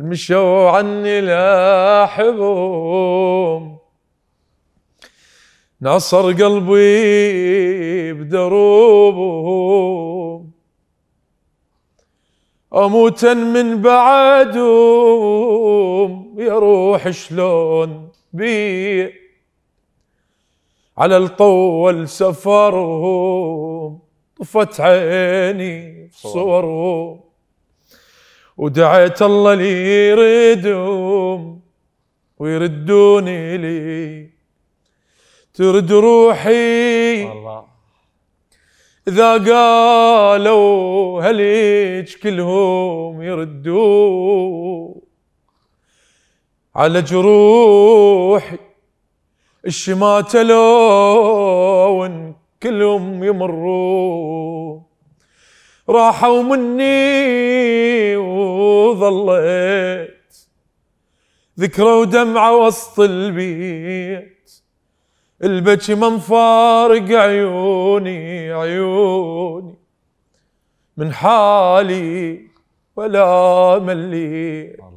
مشوا عني لاحبهم نعصر قلبي بدروبهم أموتا من بعدهم يا روح شلون بي على الطول سفرهم طفت عيني صورهم ودعيت الله لي يردهم ويردوني لي ترد روحي إذا قالوا هليج كلهم يردوا على جروحي الشماتة لون كلهم يمرون راحوا مني وظليت ذكرى ودمعة وسط البيت البكي من فارق عيوني عيوني من حالي ولا مليت